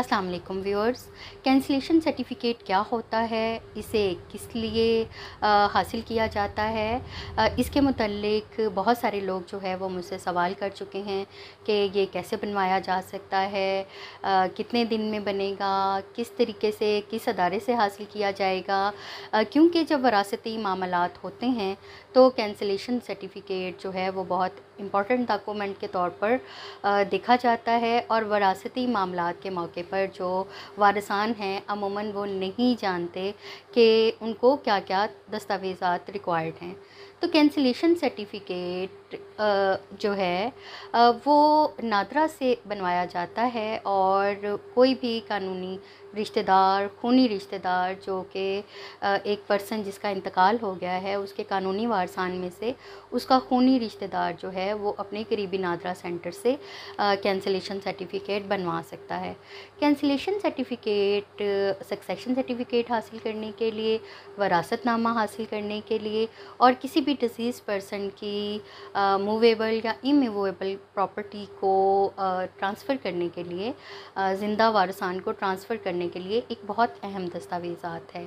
अस्सलाम वालेकुम viewers cancellation certificate क्या होता है इसे किस लिए आ, हासिल किया जाता है आ, इसके मतलब बहुत सारे लोग जो है वो मुझसे सवाल कर चुके हैं कि ये कैसे बनवाया जा सकता है आ, कितने दिन में बनेगा किस तरीके से किस अदारे से हासिल किया जाएगा क्योंकि जब वरासती मामलात होते हैं तो कैंसिलेशन सर्टिफिकेट जो है वो बहुत इम्पॉर्टेंट डॉक्यूमेंट के तौर पर देखा जाता है और वरासती मामला के मौके पर जो वारसान हैं अमूमन वो नहीं जानते कि उनको क्या क्या दस्तावेज़ात रिक्वायर्ड हैं तो कैंसिलेशन सर्टिफिकेट जो है वो नादरा से बनवाया जाता है और कोई भी कानूनी रिश्तेदार खूनी रिश्तेदार जो कि एक पर्सन जिसका इंतकाल हो गया है उसके कानूनी वारसान में से उसका खूनी रिश्तेदार जो है वो अपने करीबी नादरा सेंटर से कैंसिलेशन सर्टिफिकेट बनवा सकता है कैंसिलेशन सर्टिफिकेट सक्सेशन सर्टिफिकेट हासिल करने के लिए वरासत नामा हासिल करने के लिए और किसी भी डिजीज़ पर्सन की आ, मूवेबल या इमूवेबल प्रॉपर्टी को ट्रांसफ़र करने के लिए ज़िंदा वारसान को ट्रांसफ़र करने के लिए एक बहुत अहम दस्तावेज़ात है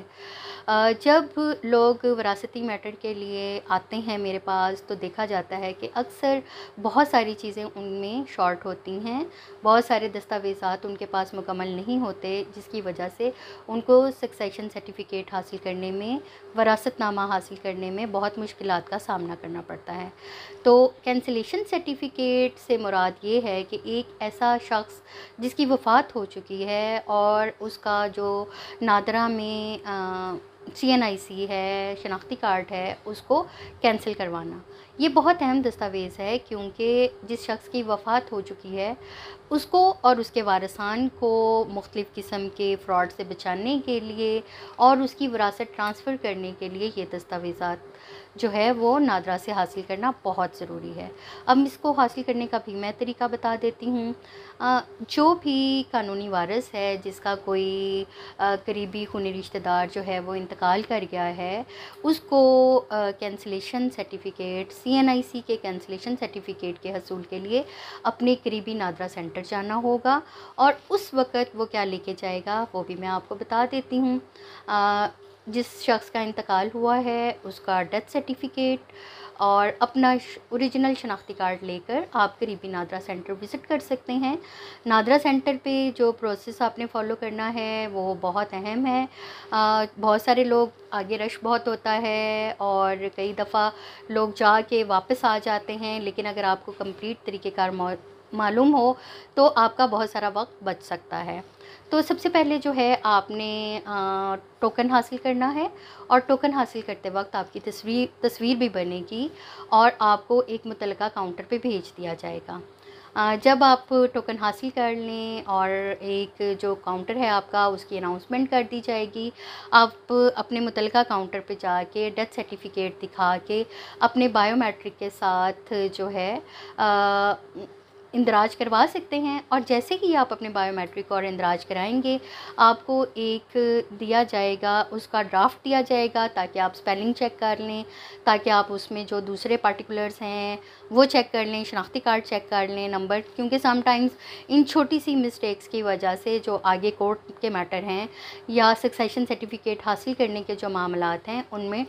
जब लोग विरासती मैटर के लिए आते हैं मेरे पास तो देखा जाता है कि अक्सर बहुत सारी चीज़ें उनमें शॉर्ट होती हैं बहुत सारे दस्तावेजात उनके पास मुकम्मल नहीं होते जिसकी वजह से उनको सक्सेशन सर्टिफिकेट हासिल करने में वरासतनामा हासिल करने में बहुत मुश्किल का सामना करना पड़ता है तो कैंसिलेशन सर्टिफिकेट से मुराद ये है कि एक ऐसा शख्स जिसकी वफ़ात हो चुकी है और उसका जो नादरा में आ, सी एन आई सी है शनाख्ती कार्ड है उसको कैंसिल करवाना ये बहुत अहम दस्तावेज़ है क्योंकि जिस शख्स की वफ़ात हो चुकी है उसको और उसके वारसान को मुख्तफ़ किस्म के फ़्रॉड से बचाने के लिए और उसकी विरासत ट्रांसफ़र करने के लिए ये दस्तावेज़ा जो है वो नादरा से हासिल करना बहुत ज़रूरी है अब इसको हासिल करने का भी मैं तरीका बता देती हूँ जो भी कानूनी वारस है जिसका कोई करीबी खूनी रिश्तेदार जो है वो इंतकाल कर गया है उसको cancellation certificate C N I C के कैंसलेशन सर्टिफिकेट के हसूल के लिए अपने करीबी नादरा सेंटर सेंटर जाना होगा और उस वक़्त वो क्या लेके जाएगा वो भी मैं आपको बता देती हूँ जिस शख्स का इंतकाल हुआ है उसका डेथ सर्टिफिकेट और अपना ओरिजिनल शनाख्ती कार्ड लेकर आप करीबी नादरा सेंटर विज़िट कर सकते हैं नादरा सेंटर पे जो प्रोसेस आपने फॉलो करना है वो बहुत अहम है आ, बहुत सारे लोग आगे रश बहुत होता है और कई दफ़ा लोग जा के वापस आ जाते हैं लेकिन अगर आपको कंप्लीट तरीक़ेकार मालूम हो तो आपका बहुत सारा वक्त बच सकता है तो सबसे पहले जो है आपने आ, टोकन हासिल करना है और टोकन हासिल करते वक्त आपकी तस्वीर तस्वीर भी बनेगी और आपको एक मुतल काउंटर पे भेज दिया जाएगा आ, जब आप टोकन हासिल कर लें और एक जो काउंटर है आपका उसकी अनाउंसमेंट कर दी जाएगी आप अपने मुतल काउंटर पे जाके डेथ सर्टिफिकेट दिखा के अपने बायोमेट्रिक के साथ जो है आ, इंदराज करवा सकते हैं और जैसे ही आप अपने बायोमेट्रिक और इंदराज कराएंगे आपको एक दिया जाएगा उसका ड्राफ्ट दिया जाएगा ताकि आप स्पेलिंग चेक कर लें ताकि आप उसमें जो दूसरे पार्टिकुलर्स हैं वो चेक कर लें शनाख्ती कार्ड चेक कर लें नंबर क्योंकि समटाइम्स इन छोटी सी मिस्टेक्स की वजह से जो आगे कोर्ट के मैटर हैं या सक्सेशन सर्टिफिकेट हासिल करने के जो मामला हैं उनमें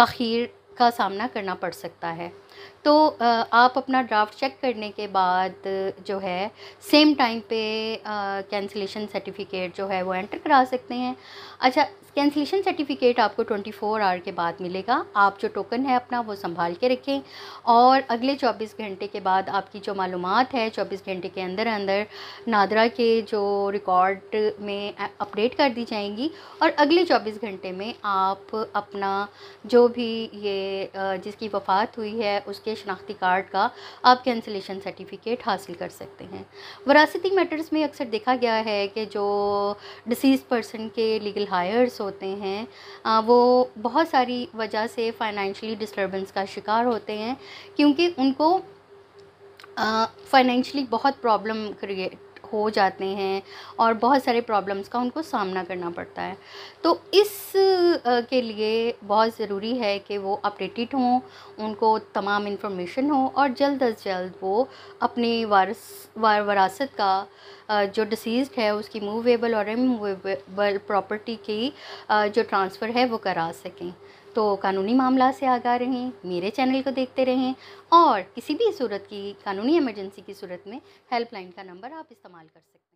तखीर का सामना करना पड़ सकता है तो आप अपना ड्राफ्ट चेक करने के बाद जो है सेम टाइम पे कैंसिलेशन सर्टिफिकेट जो है वो एंटर करा सकते हैं अच्छा कैंसिलेशन सर्टिफिकेट आपको 24 आवर के बाद मिलेगा आप जो टोकन है अपना वो संभाल के रखें और अगले 24 घंटे के बाद आपकी जो मालूम है 24 घंटे के अंदर अंदर नादरा के जो रिकॉर्ड में अपडेट कर दी जाएंगी और अगले 24 घंटे में आप अपना जो भी ये जिसकी वफ़ात हुई है उसके शनाख्ती कार्ड का आप कैंसिलेशन सर्टिफिकेट हासिल कर सकते हैं वरासती मैटर्स में अक्सर देखा गया है कि जो डिसीज़ पर्सन के लीगल हायर्स होते हैं वो बहुत सारी वजह से फाइनेंशली डिस्टर्बेंस का शिकार होते हैं क्योंकि उनको फाइनेंशली बहुत प्रॉब्लम क्रिएट खो जाते हैं और बहुत सारे प्रॉब्लम्स का उनको सामना करना पड़ता है तो इस के लिए बहुत ज़रूरी है कि वो अपडेटेड हों उनको तमाम इन्फॉर्मेशन हो और जल्द अज जल्द वो अपनी वारस वार वरासत का जो डिसीज़ है उसकी मूवेबल और इमूवेबल प्रॉपर्टी की जो ट्रांसफ़र है वो करा सकें तो कानूनी मामला से आगा रहें मेरे चैनल को देखते रहें और किसी भी सूरत की कानूनी इमरजेंसी की सूरत में हेल्पलाइन का नंबर आप इस्तेमाल कर सकते हैं